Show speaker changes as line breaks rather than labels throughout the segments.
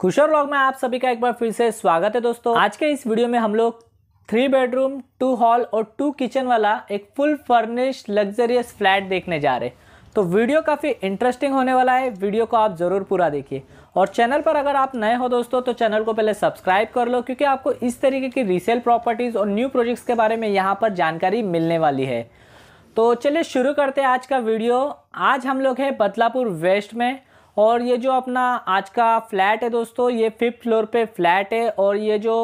खुशर log में आप सभी का एक बार फिर से स्वागत है दोस्तों आज के इस वीडियो में हम लोग थ्री बेडरूम टू हॉल और टू किचन वाला एक फुल फर्निश्ड लग्जरियस फ्लैट देखने जा रहे तो वीडियो काफ़ी इंटरेस्टिंग होने वाला है वीडियो को आप ज़रूर पूरा देखिए और चैनल पर अगर आप नए हो दोस्तों तो चैनल को पहले सब्सक्राइब कर लो क्योंकि आपको इस तरीके की रीसेल प्रॉपर्टीज़ और न्यू प्रोजेक्ट्स के बारे में यहाँ पर जानकारी मिलने वाली है तो चलिए शुरू करते हैं आज का वीडियो आज हम लोग हैं बदलापुर वेस्ट में और ये जो अपना आज का फ्लैट है दोस्तों ये फिफ्थ फ्लोर पे फ्लैट है और ये जो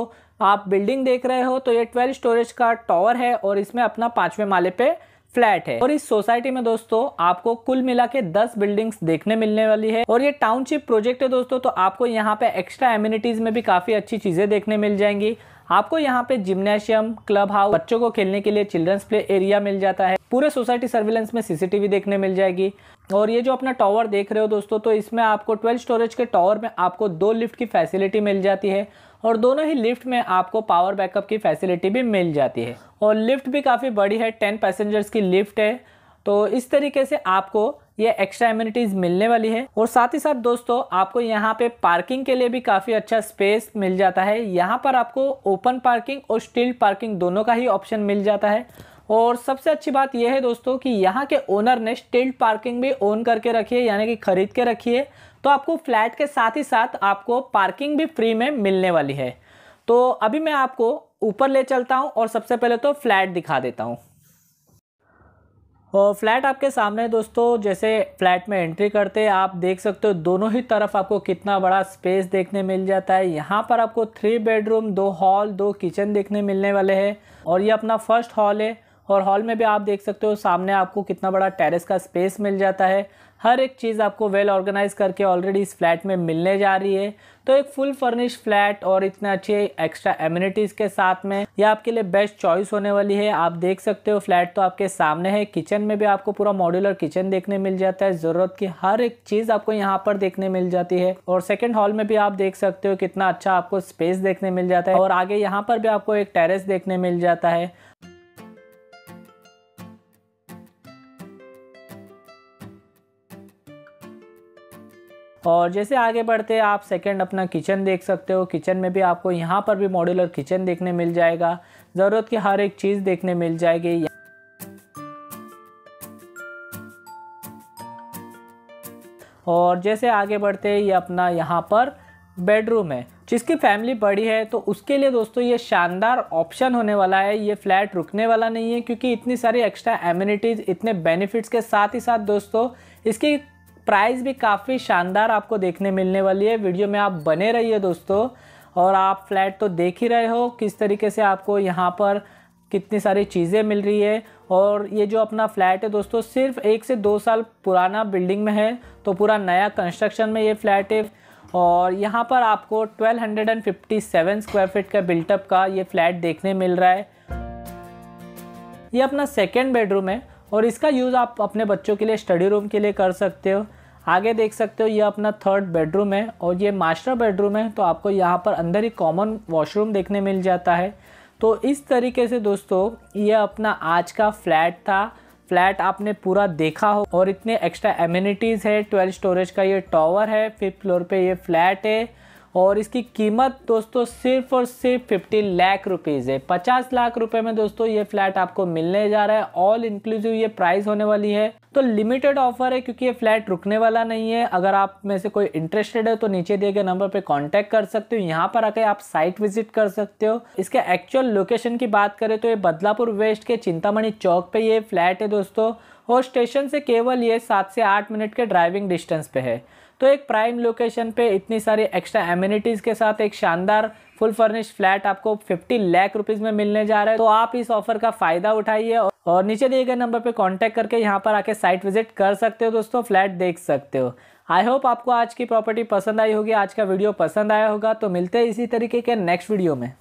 आप बिल्डिंग देख रहे हो तो ये ट्वेल्व स्टोरेज का टॉवर है और इसमें अपना पाँचवें माले पे फ्लैट है और इस सोसाइटी में दोस्तों आपको कुल मिला के दस बिल्डिंग्स देखने मिलने वाली है और ये टाउनशिप प्रोजेक्ट है दोस्तों तो आपको यहाँ पे एक्स्ट्रा एम्यूनिटीज में भी काफ़ी अच्छी चीज़ें देखने मिल जाएंगी आपको यहाँ पे जिम्नेशियम क्लब हाउस बच्चों को खेलने के लिए चिल्ड्रंस प्ले एरिया मिल जाता है पूरे सोसाइटी सर्विलेंस में सीसीटीवी देखने मिल जाएगी और ये जो अपना टावर देख रहे हो दोस्तों तो इसमें आपको 12 स्टोरेज के टावर में आपको दो लिफ्ट की फैसिलिटी मिल जाती है और दोनों ही लिफ्ट में आपको पावर बैकअप की फैसिलिटी भी मिल जाती है और लिफ्ट भी काफ़ी बड़ी है टेन पैसेंजर्स की लिफ्ट है तो इस तरीके से आपको ये एक्स्ट्रा एम्यूनिटीज़ मिलने वाली है और साथ ही साथ दोस्तों आपको यहाँ पे पार्किंग के लिए भी काफ़ी अच्छा स्पेस मिल जाता है यहाँ पर आपको ओपन पार्किंग और स्टील पार्किंग दोनों का ही ऑप्शन मिल जाता है और सबसे अच्छी बात यह है दोस्तों कि यहाँ के ओनर ने स्टिल्ड पार्किंग भी ओन करके रखी है यानी कि खरीद के रखी है तो आपको फ्लैट के साथ ही साथ आपको पार्किंग भी फ्री में मिलने वाली है तो अभी मैं आपको ऊपर ले चलता हूँ और सबसे पहले तो फ्लैट दिखा देता हूँ और फ्लैट आपके सामने दोस्तों जैसे फ्लैट में एंट्री करते आप देख सकते हो दोनों ही तरफ आपको कितना बड़ा स्पेस देखने मिल जाता है यहाँ पर आपको थ्री बेडरूम दो हॉल दो किचन देखने मिलने वाले हैं और ये अपना फर्स्ट हॉल है और हॉल में भी आप देख सकते हो सामने आपको कितना बड़ा टेरेस का स्पेस मिल जाता है हर एक चीज़ आपको वेल ऑर्गेनाइज करके ऑलरेडी इस फ्लैट में मिलने जा रही है तो एक फुल फर्निश फ्लैट और इतने अच्छे एक्स्ट्रा एम्यूनिटीज़ के साथ में ये आपके लिए बेस्ट चॉइस होने वाली है आप देख सकते हो फ्लैट तो आपके सामने है किचन में भी आपको पूरा मॉड्यूलर किचन देखने मिल जाता है ज़रूरत की हर एक चीज़ आपको यहाँ पर देखने मिल जाती है और सेकेंड हॉल में भी आप देख सकते हो कितना अच्छा आपको स्पेस देखने मिल जाता है और आगे यहाँ पर भी आपको एक टेरेस देखने मिल जाता है और जैसे आगे बढ़ते हैं आप सेकंड अपना किचन देख सकते हो किचन में भी आपको यहाँ पर भी मॉड्यूलर किचन देखने मिल जाएगा ज़रूरत की हर एक चीज़ देखने मिल जाएगी और जैसे आगे बढ़ते हैं ये अपना यहाँ पर बेडरूम है जिसकी फैमिली बड़ी है तो उसके लिए दोस्तों ये शानदार ऑप्शन होने वाला है ये फ्लैट रुकने वाला नहीं है क्योंकि इतनी सारी एक्स्ट्रा एम्यूनिटीज़ इतने बेनिफिट्स के साथ ही साथ दोस्तों इसकी प्राइस भी काफ़ी शानदार आपको देखने मिलने वाली है वीडियो में आप बने रहिए दोस्तों और आप फ्लैट तो देख ही रहे हो किस तरीके से आपको यहाँ पर कितनी सारी चीज़ें मिल रही है और ये जो अपना फ्लैट है दोस्तों सिर्फ एक से दो साल पुराना बिल्डिंग में है तो पूरा नया कंस्ट्रक्शन में ये फ्लैट है और यहाँ पर आपको 1257 स्क्वायर फीट का बिल्टअप का ये फ्लैट देखने मिल रहा है ये अपना सेकेंड बेडरूम है और इसका यूज़ आप अपने बच्चों के लिए स्टडी रूम के लिए कर सकते हो आगे देख सकते हो ये अपना थर्ड बेडरूम है और ये मास्टर बेडरूम है तो आपको यहाँ पर अंदर ही कॉमन वॉशरूम देखने मिल जाता है तो इस तरीके से दोस्तों ये अपना आज का फ्लैट था फ्लैट आपने पूरा देखा हो और इतने एक्स्ट्रा एम्यूनिटीज़ है ट्वेल्व स्टोरेज का ये टॉवर है फिफ्थ फ्लोर पे ये फ्लैट है और इसकी कीमत दोस्तों सिर्फ और सिर्फ फिफ्टी लाख रुपीज़ है पचास लाख रुपए में दोस्तों ये फ्लैट आपको मिलने जा रहा है ऑल इंक्लूसिव ये प्राइस होने वाली है तो लिमिटेड ऑफर है क्योंकि ये फ्लैट रुकने वाला नहीं है अगर आप में से कोई इंटरेस्टेड है तो नीचे दिए गए नंबर पर कॉन्टैक्ट कर सकते हो यहाँ पर आकर आप साइट विजिट कर सकते हो इसके एक्चुअल लोकेशन की बात करें तो ये बदलापुर वेस्ट के चिंतामणि चौक पे ये फ्लैट है दोस्तों और स्टेशन से केवल ये सात से आठ मिनट के ड्राइविंग डिस्टेंस पे है तो एक प्राइम लोकेशन पे इतनी सारी एक्स्ट्रा एम्यूनिटीज़ के साथ एक शानदार फुल फर्निश फ्लैट आपको 50 लाख रुपीज़ में मिलने जा रहा है तो आप इस ऑफर का फ़ायदा उठाइए और नीचे दिए गए नंबर पे कांटेक्ट करके यहाँ पर आके साइट विजिट कर सकते हो दोस्तों फ्लैट देख सकते हो आई होप आपको आज की प्रॉपर्टी पसंद आई होगी आज का वीडियो पसंद आया होगा तो मिलते हैं इसी तरीके के नेक्स्ट वीडियो में